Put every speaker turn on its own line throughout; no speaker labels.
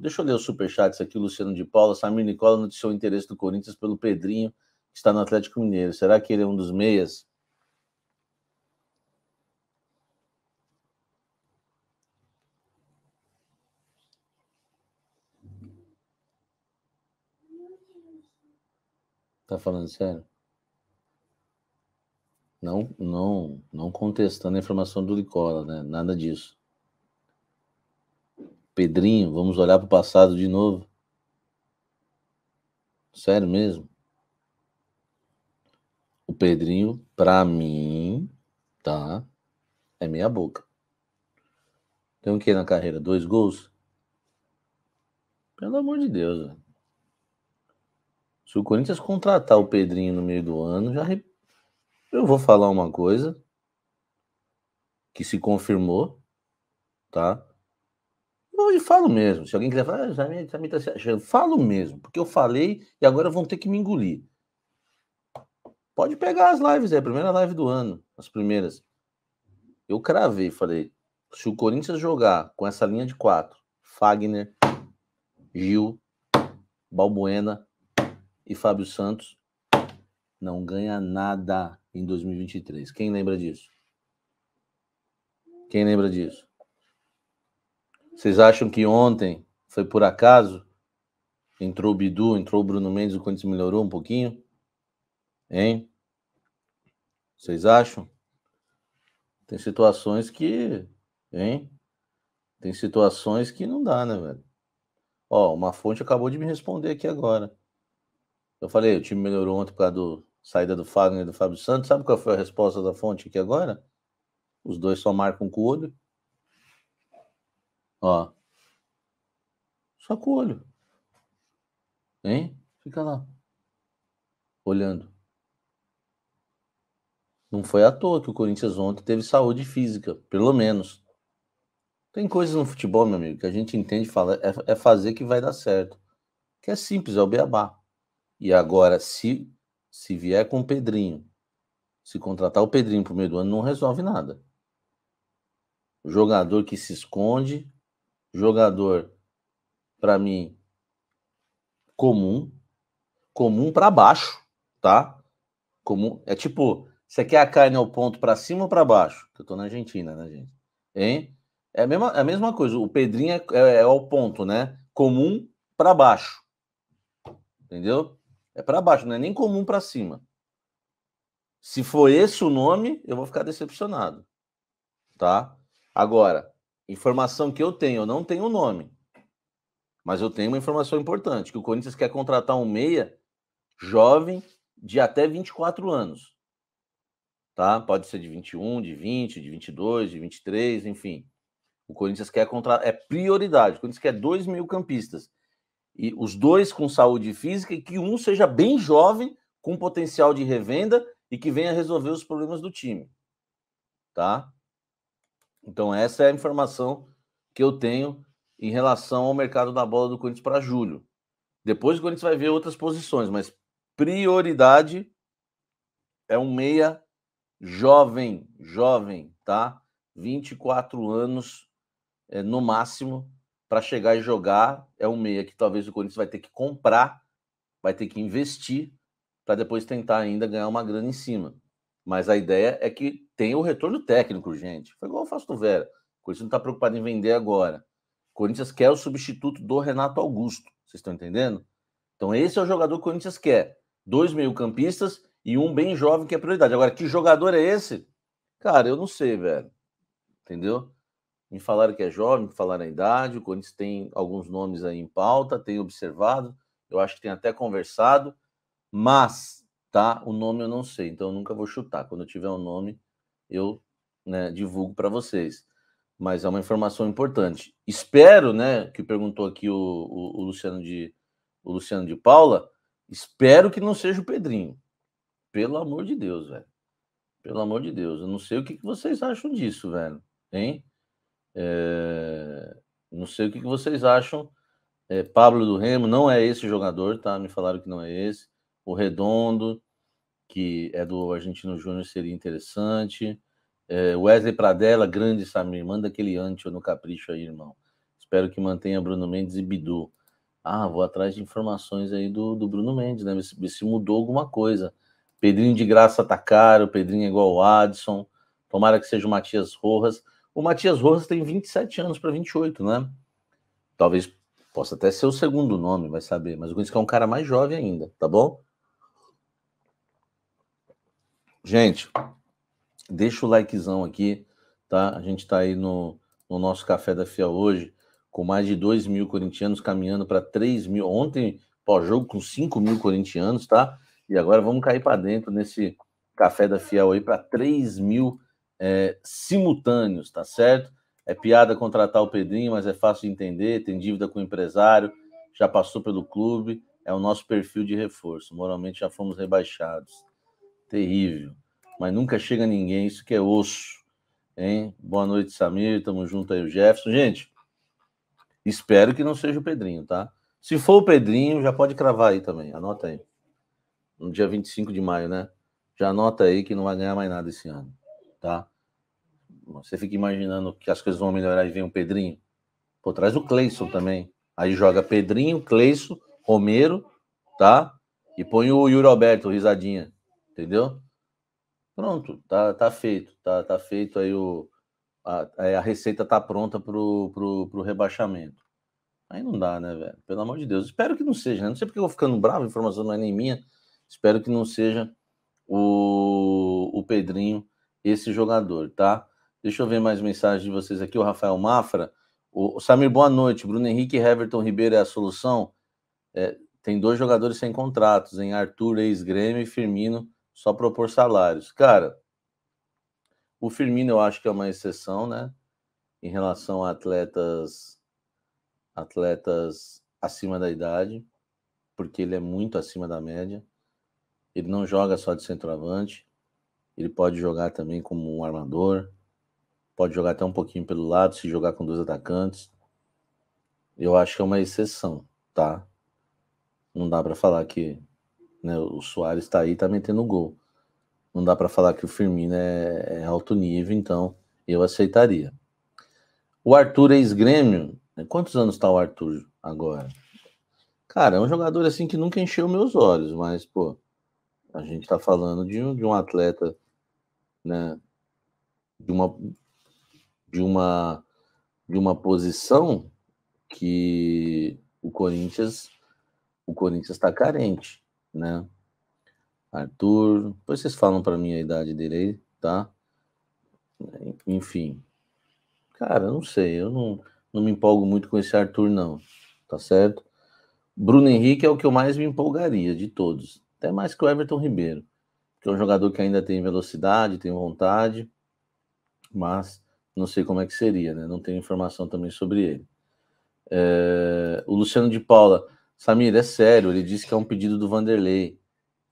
Deixa eu ler os superchats aqui, o Luciano de Paula. Samir Nicola noticiou o interesse do Corinthians pelo Pedrinho, que está no Atlético Mineiro. Será que ele é um dos meias? Tá falando sério? Não, não, não contestando a informação do Nicola, né? Nada disso. Pedrinho, vamos olhar para o passado de novo. Sério mesmo? O Pedrinho, para mim, tá? É meia boca. Tem o que na carreira? Dois gols? Pelo amor de Deus, velho. Se o Corinthians contratar o Pedrinho no meio do ano, já eu vou falar uma coisa que se confirmou, tá? eu e falo mesmo. Se alguém quiser falar, ah, Jaime está se achando. Falo mesmo, porque eu falei e agora vão ter que me engolir. Pode pegar as lives, é a primeira live do ano, as primeiras. Eu cravei, falei, se o Corinthians jogar com essa linha de quatro, Fagner, Gil, Balbuena e Fábio Santos, não ganha nada em 2023. Quem lembra disso? Quem lembra disso? Vocês acham que ontem foi por acaso? Entrou o Bidu, entrou o Bruno Mendes, o Corinthians melhorou um pouquinho? Hein? Vocês acham? Tem situações que. Hein? Tem situações que não dá, né, velho? Ó, uma fonte acabou de me responder aqui agora. Eu falei, o time melhorou ontem por causa da saída do Fagner e do Fábio Santos. Sabe qual foi a resposta da fonte aqui agora? Os dois só marcam com o olho. Ó. com o olho. Hein? Fica lá. Olhando. Não foi à toa que o Corinthians ontem teve saúde física, pelo menos. Tem coisas no futebol, meu amigo, que a gente entende fala, é, é fazer que vai dar certo. Que é simples, é o beabá. E agora, se, se vier com o Pedrinho, se contratar o Pedrinho pro meio do ano, não resolve nada. O jogador que se esconde, jogador, para mim, comum, comum para baixo, tá? Comum, é tipo, você quer a carne ao ponto para cima ou para baixo? Eu tô na Argentina, né, gente? Hein? É a mesma, é a mesma coisa, o Pedrinho é, é, é ao ponto, né? Comum para baixo. Entendeu? É para baixo, não é nem comum para cima. Se for esse o nome, eu vou ficar decepcionado. Tá? Agora, informação que eu tenho, eu não tenho o nome, mas eu tenho uma informação importante, que o Corinthians quer contratar um meia jovem de até 24 anos. Tá? Pode ser de 21, de 20, de 22, de 23, enfim. O Corinthians quer contratar, é prioridade. O Corinthians quer dois mil campistas. E os dois com saúde física e que um seja bem jovem, com potencial de revenda e que venha resolver os problemas do time. Tá? Então, essa é a informação que eu tenho em relação ao mercado da bola do Corinthians para julho. Depois o Corinthians vai ver outras posições, mas prioridade é um meia jovem, jovem, tá? 24 anos é, no máximo para chegar e jogar. É um meia que talvez o Corinthians vai ter que comprar, vai ter que investir para depois tentar ainda ganhar uma grana em cima. Mas a ideia é que tem o retorno técnico, gente. Foi igual o Fausto Vera. O Corinthians não está preocupado em vender agora. O Corinthians quer o substituto do Renato Augusto. Vocês estão entendendo? Então, esse é o jogador que o Corinthians quer. Dois meio-campistas e um bem jovem que é prioridade. Agora, que jogador é esse? Cara, eu não sei, velho. Entendeu? Me falaram que é jovem, me falaram a idade. O Corinthians tem alguns nomes aí em pauta, tem observado. Eu acho que tem até conversado. Mas, tá? O nome eu não sei, então eu nunca vou chutar. Quando eu tiver o um nome, eu né, divulgo para vocês. Mas é uma informação importante. Espero, né, que perguntou aqui o, o, o Luciano de o Luciano de Paula, espero que não seja o Pedrinho. Pelo amor de Deus, velho. Pelo amor de Deus, eu não sei o que, que vocês acham disso, velho. Hein? É... Não sei o que, que vocês acham. É, Pablo do Remo não é esse jogador, tá? Me falaram que não é esse. O Redondo, que é do Argentino Júnior, seria interessante. É, Wesley Pradella, grande Samir, manda aquele ancho no capricho aí, irmão. Espero que mantenha Bruno Mendes e Bidu. Ah, vou atrás de informações aí do, do Bruno Mendes, né? Se, se mudou alguma coisa. Pedrinho de graça tá caro, Pedrinho é igual o Adson. Tomara que seja o Matias Rojas. O Matias Rojas tem 27 anos para 28, né? Talvez possa até ser o segundo nome, vai saber. Mas o Corinthians é um cara mais jovem ainda, tá bom? Gente, deixa o likezão aqui, tá? A gente está aí no, no nosso Café da Fia hoje, com mais de 2 mil corintianos caminhando para 3 mil. Ontem, pós-jogo, com 5 mil corintianos, tá? E agora vamos cair para dentro nesse Café da Fiel aí para 3 mil é, simultâneos, tá certo? É piada contratar o Pedrinho, mas é fácil de entender, tem dívida com o empresário, já passou pelo clube, é o nosso perfil de reforço. Moralmente já fomos rebaixados terrível. Mas nunca chega ninguém, isso que é osso. Hein? Boa noite, Samir. Tamo junto aí, o Jefferson. Gente, espero que não seja o Pedrinho, tá? Se for o Pedrinho, já pode cravar aí também. Anota aí. No dia 25 de maio, né? Já anota aí que não vai ganhar mais nada esse ano, tá? Você fica imaginando que as coisas vão melhorar e vem o Pedrinho. Pô, traz o Cleison também. Aí joga Pedrinho, Cleison, Romero, tá? E põe o Yuri Alberto, risadinha entendeu? Pronto, tá, tá feito, tá, tá feito aí o a, a receita tá pronta pro, pro, pro rebaixamento. Aí não dá, né, velho? Pelo amor de Deus. Espero que não seja, né? Não sei porque eu vou ficando bravo, a informação não é nem minha. Espero que não seja o, o Pedrinho, esse jogador, tá? Deixa eu ver mais mensagens de vocês aqui. O Rafael Mafra. O, o Samir, boa noite. Bruno Henrique e Everton Ribeiro é a solução? É, tem dois jogadores sem contratos, em Arthur, ex-Grêmio, e Firmino, só propor salários. Cara, o Firmino eu acho que é uma exceção, né? Em relação a atletas atletas acima da idade, porque ele é muito acima da média. Ele não joga só de centroavante, ele pode jogar também como um armador, pode jogar até um pouquinho pelo lado, se jogar com dois atacantes. Eu acho que é uma exceção, tá? Não dá para falar que né? O Soares está aí, tá metendo gol. Não dá para falar que o Firmino é, é, alto nível, então eu aceitaria. O Arthur ex-grêmio, né? quantos anos está o Arthur agora? Cara, é um jogador assim que nunca encheu meus olhos, mas, pô, a gente está falando de um, de um atleta, né? De uma, de uma, de uma posição que o Corinthians o Corinthians está carente né? Arthur, depois vocês falam para mim a idade dele aí, tá? Enfim. Cara, não sei, eu não, não me empolgo muito com esse Arthur, não, tá certo? Bruno Henrique é o que eu mais me empolgaria de todos, até mais que o Everton Ribeiro, que é um jogador que ainda tem velocidade, tem vontade, mas não sei como é que seria, né? Não tenho informação também sobre ele. É... o Luciano de Paula, Samir, é sério, ele disse que é um pedido do Vanderlei.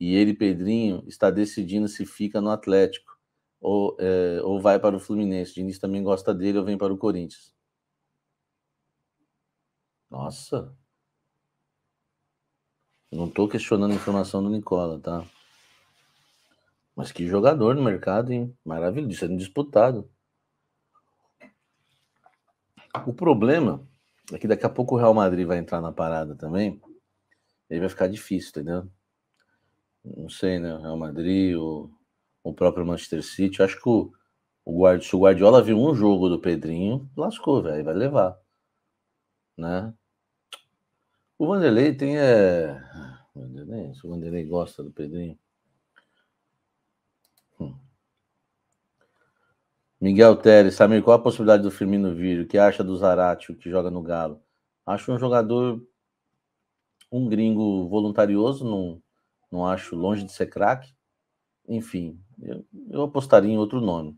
E ele, Pedrinho, está decidindo se fica no Atlético ou, é, ou vai para o Fluminense. O Diniz também gosta dele ou vem para o Corinthians. Nossa. Não estou questionando a informação do Nicola, tá? Mas que jogador no mercado, hein? Maravilhoso, sendo é disputado. O problema é que daqui a pouco o Real Madrid vai entrar na parada também. E aí vai ficar difícil, entendeu? Não sei, né? O Real Madrid, o, o próprio Manchester City. Eu acho que o, o Guardi, se o Guardiola viu um jogo do Pedrinho, lascou, velho. Vai levar. Né? O Vanderlei tem. É... Vanderlei, se o Vanderlei gosta do Pedrinho. Miguel Teles, Samir, qual a possibilidade do Firmino vir? O que acha do Zarate, que joga no Galo? Acho um jogador, um gringo voluntarioso, não, não acho longe de ser craque. Enfim, eu, eu, apostaria em outro nome.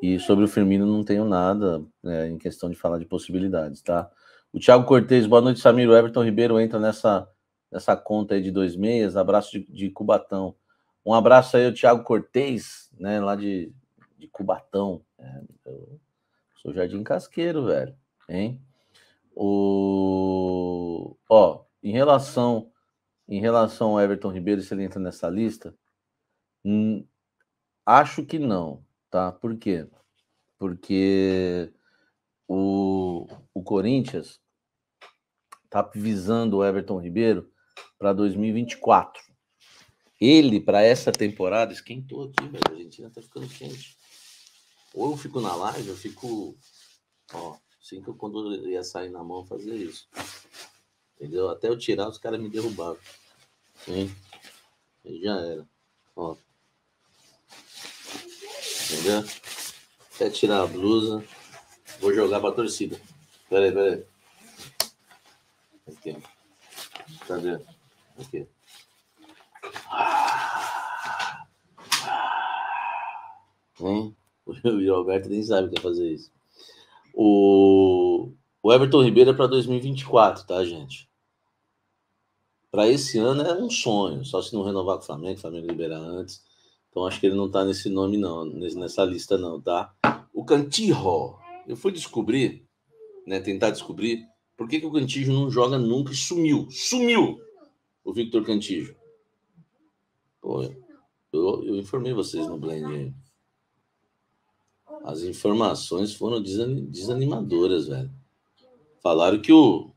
E sobre o Firmino não tenho nada né, em questão de falar de possibilidades, tá? O Thiago Cortez, boa noite, Samir. O Everton Ribeiro entra nessa, nessa conta aí de dois meias. Abraço de, de Cubatão. Um abraço aí ao Thiago Cortez, né, lá de de Cubatão. É, eu sou Jardim Casqueiro, velho. Hein? O... Ó, em relação em relação ao Everton Ribeiro, se ele entra nessa lista, hum, acho que não, tá? Por quê? Porque o, o Corinthians tá visando o Everton Ribeiro para 2024. Ele, para essa temporada, esquentou aqui, velho. A Argentina tá ficando quente. Ou eu fico na live, eu fico. Ó, assim que eu, quando eu ia sair na mão, fazer isso. Entendeu? Até eu tirar, os caras me derrubavam. Hein? Aí já era. Ó. Entendeu? Até tirar a blusa. Vou jogar pra torcida. Peraí, peraí. Aqui. Cadê? Aqui. Hein? O Alberto nem sabe o que é fazer isso. O, o Everton Ribeiro é para 2024, tá, gente? Para esse ano é um sonho, só se não renovar com o Flamengo, o Flamengo liberar antes. Então acho que ele não tá nesse nome, não, nessa lista, não, tá? O Cantijo, eu fui descobrir, né, tentar descobrir, por que, que o Cantijo não joga nunca e sumiu. Sumiu o Victor Cantijo. Pô, eu, eu informei vocês no Blend aí. As informações foram desanimadoras, velho. Falaram que o.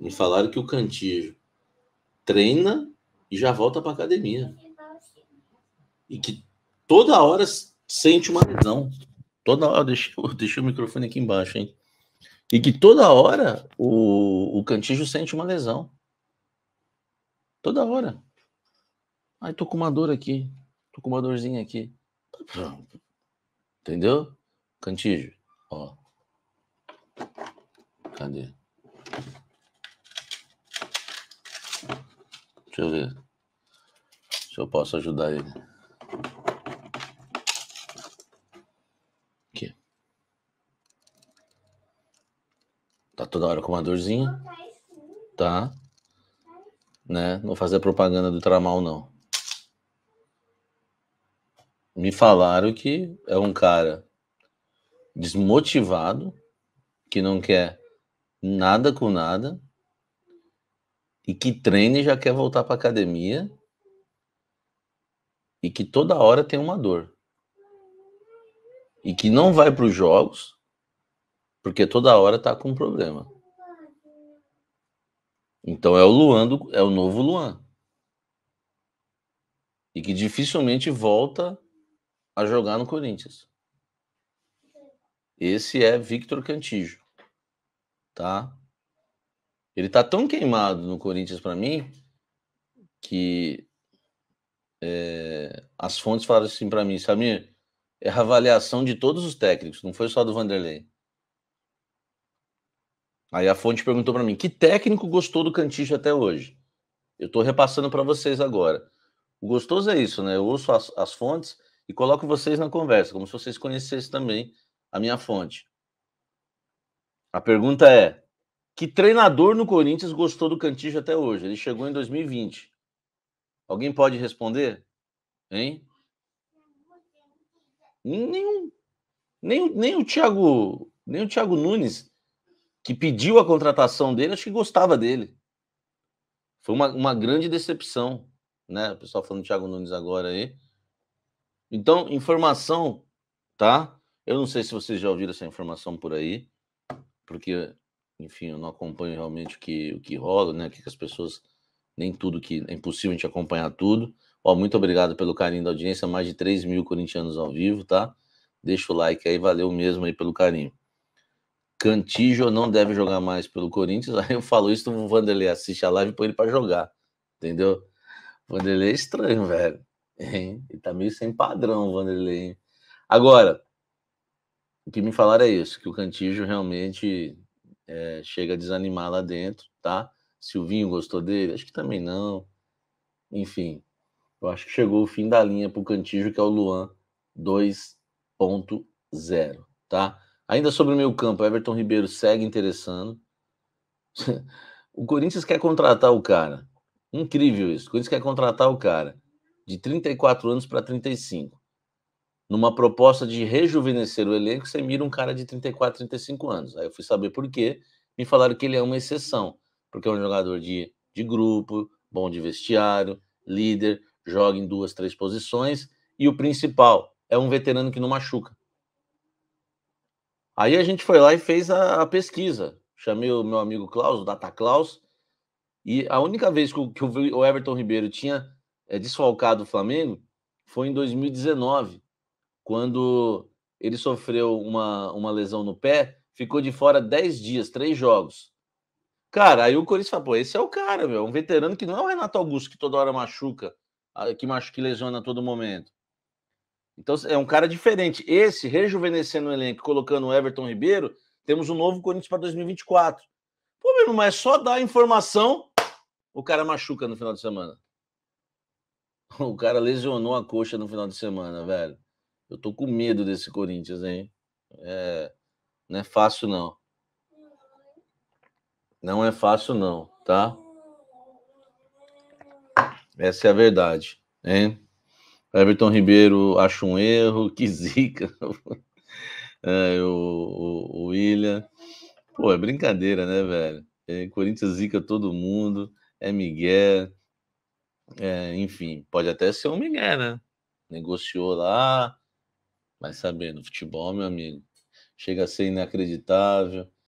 Me falaram que o Cantillo treina e já volta pra academia. E que toda hora sente uma lesão. Toda hora. Deixa, deixa o microfone aqui embaixo, hein? E que toda hora o, o Cantijo sente uma lesão. Toda hora. Ai, tô com uma dor aqui. Tô com uma dorzinha aqui. Tá Entendeu? Cantígio, ó. Cadê? Deixa eu ver se eu posso ajudar ele. Aqui. Tá toda hora com uma dorzinha? Tá. Né? Não fazer propaganda do tramal, não me falaram que é um cara desmotivado, que não quer nada com nada, e que treina e já quer voltar para academia, e que toda hora tem uma dor. E que não vai para os jogos, porque toda hora tá com um problema. Então é o Luan, do, é o novo Luan. E que dificilmente volta a jogar no Corinthians. Esse é Victor Cantijo, tá? Ele tá tão queimado no Corinthians para mim que é, as fontes falaram assim para mim, Samir, é a avaliação de todos os técnicos, não foi só do Vanderlei. Aí a fonte perguntou para mim, que técnico gostou do Cantijo até hoje? Eu tô repassando para vocês agora. O gostoso é isso, né? Eu ouço as, as fontes e coloco vocês na conversa, como se vocês conhecessem também a minha fonte. A pergunta é: que treinador no Corinthians gostou do Cantillo até hoje? Ele chegou em 2020. Alguém pode responder? Hein? Nenhum. Nem, nem o Thiago, nem o Thiago Nunes, que pediu a contratação dele, acho que gostava dele. Foi uma, uma grande decepção, né? O pessoal falando do Thiago Nunes agora aí. Então, informação, tá? Eu não sei se vocês já ouviram essa informação por aí, porque, enfim, eu não acompanho realmente o que, o que rola, né? O que as pessoas. Nem tudo que. É impossível a gente acompanhar tudo. Ó, muito obrigado pelo carinho da audiência, mais de 3 mil corintianos ao vivo, tá? Deixa o like aí, valeu mesmo aí pelo carinho. Cantijo não deve jogar mais pelo Corinthians. Aí eu falo isso, o Vanderlei assiste a live e põe ele para jogar. Entendeu? Vanderlei é estranho, velho. Hein? E tá meio sem padrão, Vanderlei. Agora, o que me falaram é isso, que o Cantígio realmente é, chega a desanimar lá dentro, tá? Silvinho gostou dele? Acho que também não. Enfim, eu acho que chegou o fim da linha pro Cantígio, que é o Luan 2.0, tá? Ainda sobre o meio campo, Everton Ribeiro segue interessando. o Corinthians quer contratar o cara. Incrível isso. O Corinthians quer contratar o cara de 34 anos para 35. Numa proposta de rejuvenescer o elenco, você mira um cara de 34, 35 anos. Aí eu fui saber por quê, me falaram que ele é uma exceção, porque é um jogador de, de grupo, bom de vestiário, líder, joga em duas, três posições, e o principal é um veterano que não machuca. Aí a gente foi lá e fez a, a pesquisa. Chamei o meu amigo Klaus, o Data Klaus, e a única vez que o, que o Everton Ribeiro tinha é, desfalcado o Flamengo foi em 2019, quando ele sofreu uma, uma lesão no pé, ficou de fora 10 dias, três jogos. Cara, aí o Corinthians fala, pô, esse é o cara, meu, um veterano que não é o Renato Augusto que toda hora machuca, que machuca que lesiona a todo momento. Então é um cara diferente. Esse, rejuvenescendo o elenco, colocando o Everton Ribeiro, temos um novo Corinthians para 2024. Pô, meu, mas só dar informação, o cara machuca no final de semana. O cara lesionou a coxa no final de semana, velho. Eu tô com medo desse Corinthians, hein? É... Não é fácil, não. Não é fácil, não, tá? Essa é a verdade, hein? Everton Ribeiro acha um erro, que zica. é, o, o, o William. Pô, é brincadeira, né, velho? É, Corinthians zica todo mundo, é Miguel. É, enfim, pode até ser um Miguel, né? Negociou lá, vai saber, no futebol, meu amigo, chega a ser inacreditável.